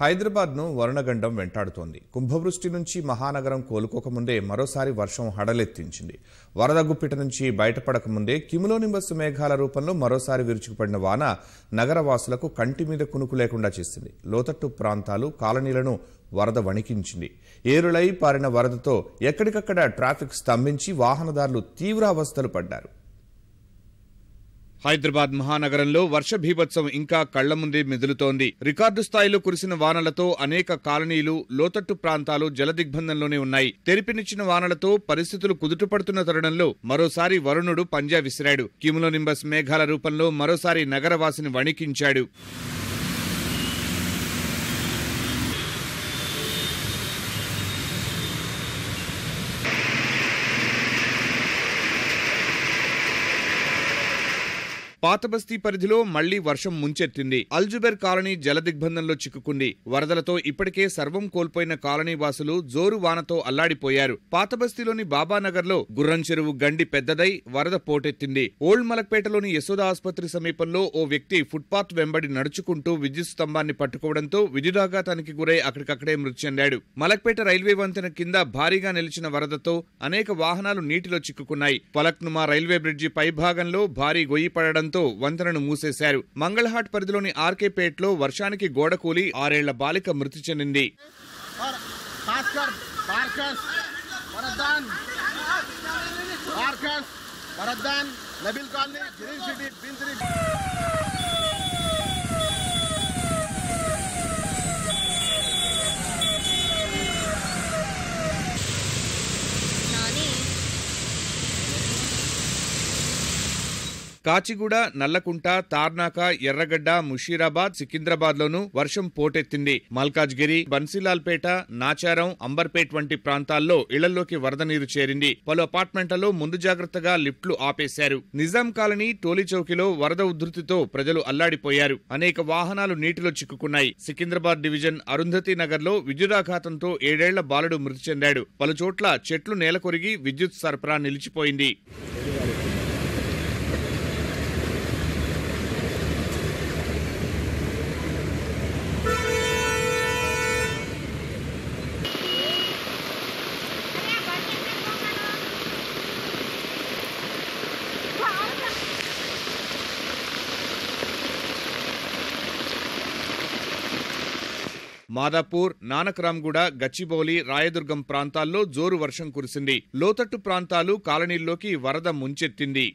హైదరాబాద్ను వరుణగండం వెంటాడుతోంది కుంభవృష్టి నుంచి మహానగరం కోలుకోకముందే మరోసారి వర్షం హడలెత్తించింది వరద గుప్పిట నుంచి బయటపడకముందే కిములోనింబస్ మేఘాల రూపంలో మరోసారి విరుచుకుపడిన వాన నగరవాసులకు కంటి మీద కునుకు లేకుండా చేసింది లోతట్టు ప్రాంతాలు కాలనీలను వరద వణికించింది ఏరులై పారిన వరదతో ఎక్కడికక్కడ ట్రాఫిక్ స్తంభించి వాహనదారులు తీవ్ర అవస్థలు పడ్డారు హైదరాబాద్ మహానగరంలో వర్ష భీభత్సం ఇంకా కళ్ల ముందే మెదులుతోంది రికార్డు స్థాయిలో కురిసిన వానలతో అనేక కాలనీలు లోతట్టు ప్రాంతాలు జలదిగ్బంధంలోనే ఉన్నాయి తెరిపినిచ్చిన వానలతో పరిస్థితులు కుదుటపడుతున్న తరుణంలో మరోసారి వరుణుడు పంజా విసిరాడు కిములోనింబస్ మేఘాల రూపంలో మరోసారి నగరవాసిని వణికించాడు పాతబస్తీ పరిధిలో మళ్లీ వర్షం ముంచెత్తింది అల్జుబెర్ కాలనీ జల దిగ్బంధంలో చిక్కుకుంది వరదలతో ఇప్పటికే సర్వం కోల్పోయిన కాలనీ వాసులు జోరు వానతో అల్లాడిపోయారు పాతబస్తీలోని బాబానగర్లో గుర్రం చెరువు గండి పెద్దదై వరద పోటెత్తింది ఓల్డ్ మలక్పేటలోని యశోద ఆసుపత్రి సమీపంలో ఓ వ్యక్తి ఫుట్పాత్ వెంబడి నడుచుకుంటూ విద్యుత్ స్తంభాన్ని పట్టుకోవడంతో విద్యుదాఘాతానికి గురై అక్కడికక్కడే మృతి చెందాడు మలక్పేట రైల్వే వంతెన కింద భారీగా నిలిచిన వరదతో అనేక వాహనాలు నీటిలో చిక్కుకున్నాయి పలక్నుమా రైల్వే బ్రిడ్జి పైభాగంలో భారీ గొయ్యి పడడంతో వేయడంతో వంతెనను మూసేశారు మంగళహాట్ పరిధిలోని ఆర్కేపేట్లో వర్షానికి గోడ కూలి ఆరేళ్ల బాలిక మృతి చెందింది నబిల్ కాలనీ సిటీ కాచిగూడ నల్లకుంట తార్నాక ఎర్రగడ్డ ముషీరాబాద్ సికింద్రాబాద్లోనూ వర్షం పోటెత్తింది మల్కాజ్గిరి బన్సీలాల్పేట నాచారం అంబర్పేట్ వంటి ప్రాంతాల్లో ఇళ్లలోకి వరద నీరు చేరింది పలు అపార్ట్మెంట్లలో ముందు జాగ్రత్తగా లిఫ్ట్లు ఆపేశారు నిజాం కాలనీ చౌకీలో వరద ఉధృతితో ప్రజలు అల్లాడిపోయారు అనేక వాహనాలు నీటిలో చిక్కుకున్నాయి సికింద్రాబాద్ డివిజన్ అరుంధతి లో విద్యుదాఘాతంతో ఏడేళ్ల బాలుడు మృతి చెందాడు పలుచోట్ల చెట్లు నేలకొరిగి విద్యుత్ సరఫరా నిలిచిపోయింది మాదాపూర్ నానక్రామ్గూడ గచ్చిబౌలి రాయదుర్గం ప్రాంతాల్లో జోరు వర్షం కురిసింది లోతట్టు ప్రాంతాలు కాలనీల్లోకి వరద ముంచెత్తింది